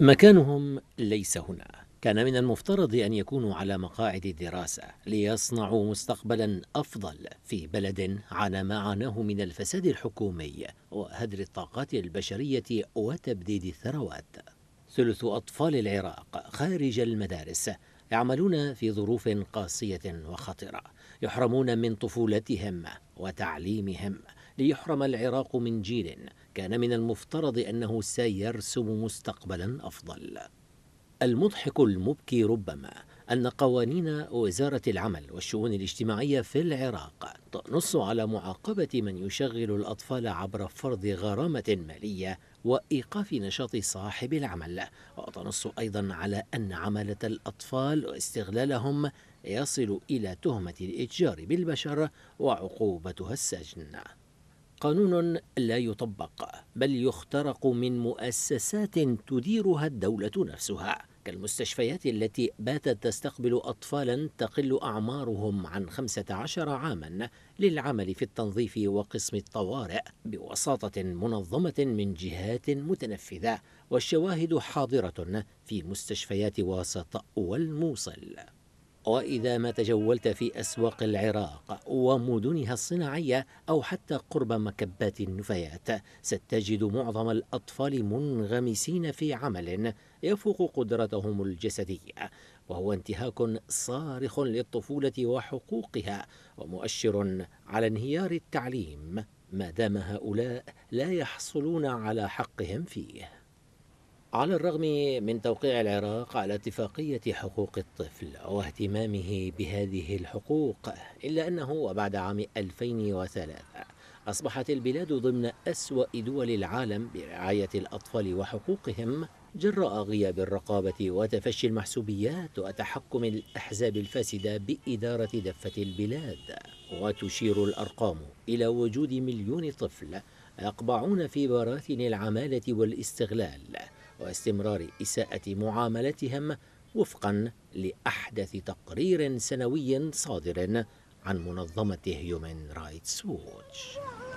مكانهم ليس هنا كان من المفترض أن يكونوا على مقاعد الدراسة ليصنعوا مستقبلا أفضل في بلد على ما عاناه من الفساد الحكومي وهدر الطاقات البشرية وتبديد الثروات ثلث أطفال العراق خارج المدارس يعملون في ظروف قاسية وخطرة يحرمون من طفولتهم وتعليمهم ليحرم العراق من جيل كان من المفترض أنه سيرسم مستقبلا أفضل المضحك المبكي ربما أن قوانين وزارة العمل والشؤون الاجتماعية في العراق تنص على معاقبة من يشغل الأطفال عبر فرض غرامة مالية وإيقاف نشاط صاحب العمل وتنص أيضا على أن عملة الأطفال واستغلالهم يصل إلى تهمة الإتجار بالبشر وعقوبتها السجن قانون لا يطبق بل يخترق من مؤسسات تديرها الدولة نفسها كالمستشفيات التي باتت تستقبل أطفالا تقل أعمارهم عن 15 عاما للعمل في التنظيف وقسم الطوارئ بوساطة منظمة من جهات متنفذة والشواهد حاضرة في مستشفيات واسط والموصل وإذا ما تجولت في أسواق العراق ومدنها الصناعية أو حتى قرب مكبات النفايات ستجد معظم الأطفال منغمسين في عمل يفوق قدرتهم الجسدية وهو انتهاك صارخ للطفولة وحقوقها ومؤشر على انهيار التعليم ما دام هؤلاء لا يحصلون على حقهم فيه على الرغم من توقيع العراق على اتفاقية حقوق الطفل واهتمامه بهذه الحقوق إلا أنه وبعد عام 2003 أصبحت البلاد ضمن أسوأ دول العالم برعاية الأطفال وحقوقهم جراء غياب الرقابة وتفشي المحسوبيات وتحكم الأحزاب الفاسدة بإدارة دفة البلاد وتشير الأرقام إلى وجود مليون طفل يقبعون في براثن العمالة والاستغلال واستمرار إساءة معاملتهم وفقا لأحدث تقرير سنوي صادر عن منظمة هيومن رايتس ووتش